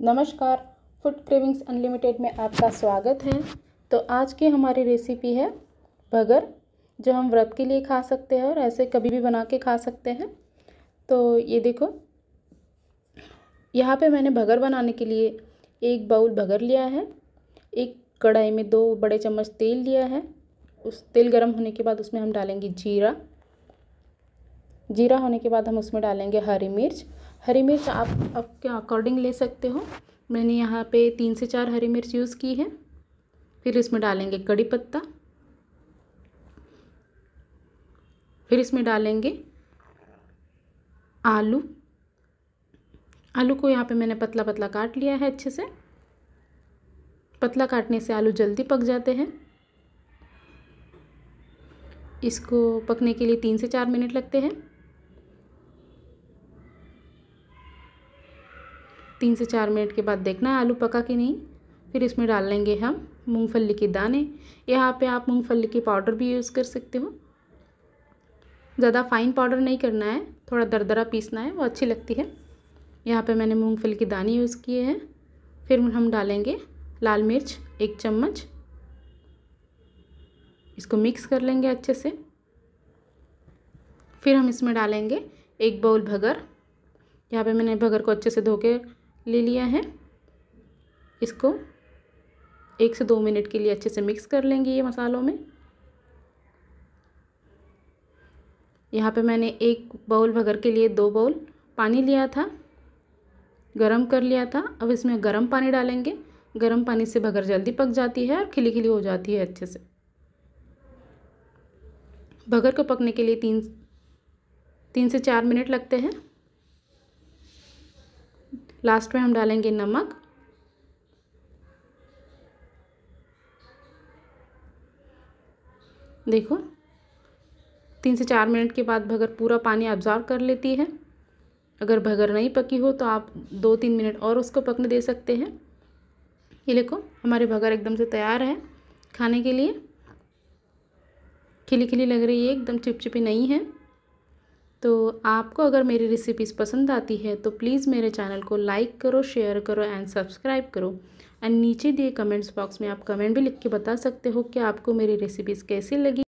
नमस्कार food cravings unlimited में आपका स्वागत है तो आज की हमारी रेसिपी है भगर जो हम व्रत के लिए खा सकते हैं और ऐसे कभी भी बना के खा सकते हैं तो ये देखो यहाँ पे मैंने भगर बनाने के लिए एक बाउल भगर लिया है एक कढ़ाई में दो बड़े चम्मच तेल लिया है उस तेल गर्म होने के बाद उसमें हम डालेंगे जीरा जीरा होने के बाद हम उसमें डालेंगे हरी मिर्च हरी मिर्च आप आपके अकॉर्डिंग ले सकते हो मैंने यहाँ पे तीन से चार हरी मिर्च यूज़ की है फिर इसमें डालेंगे कड़ी पत्ता फिर इसमें डालेंगे आलू आलू को यहाँ पे मैंने पतला पतला काट लिया है अच्छे से पतला काटने से आलू जल्दी पक जाते हैं इसको पकने के लिए तीन से चार मिनट लगते हैं तीन से चार मिनट के बाद देखना है आलू पका कि नहीं फिर इसमें डाल लेंगे हम मूंगफली के दाने यहाँ पे आप मूंगफली के पाउडर भी यूज़ कर सकते हो ज़्यादा फाइन पाउडर नहीं करना है थोड़ा दरदरा पीसना है वो अच्छी लगती है यहाँ पे मैंने मूंगफली के दाने यूज़ किए हैं फिर हम डालेंगे लाल मिर्च एक चम्मच इसको मिक्स कर लेंगे अच्छे से फिर हम इसमें डालेंगे एक बाउल भगर यहाँ पे मैंने भगर को अच्छे से धो के ले लिया है इसको एक से दो मिनट के लिए अच्छे से मिक्स कर लेंगे ये मसालों में यहाँ पे मैंने एक बाउल भगर के लिए दो बाउल पानी लिया था गरम कर लिया था अब इसमें गरम पानी डालेंगे गरम पानी से भगर जल्दी पक जाती है और खिली खिली हो जाती है अच्छे से भगर को पकने के लिए तीन तीन से चार मिनट लगते हैं लास्ट में हम डालेंगे नमक देखो तीन से चार मिनट के बाद भगर पूरा पानी ऑब्जॉर्व कर लेती है अगर भगर नहीं पकी हो तो आप दो तीन मिनट और उसको पकने दे सकते हैं ये देखो हमारे भगर एकदम से तैयार है खाने के लिए खिली खिली लग रही है एकदम चिपचिपी नहीं है तो आपको अगर मेरी रेसिपीज़ पसंद आती है तो प्लीज़ मेरे चैनल को लाइक करो शेयर करो एंड सब्सक्राइब करो एंड नीचे दिए कमेंट्स बॉक्स में आप कमेंट भी लिख के बता सकते हो कि आपको मेरी रेसिपीज़ कैसी लगी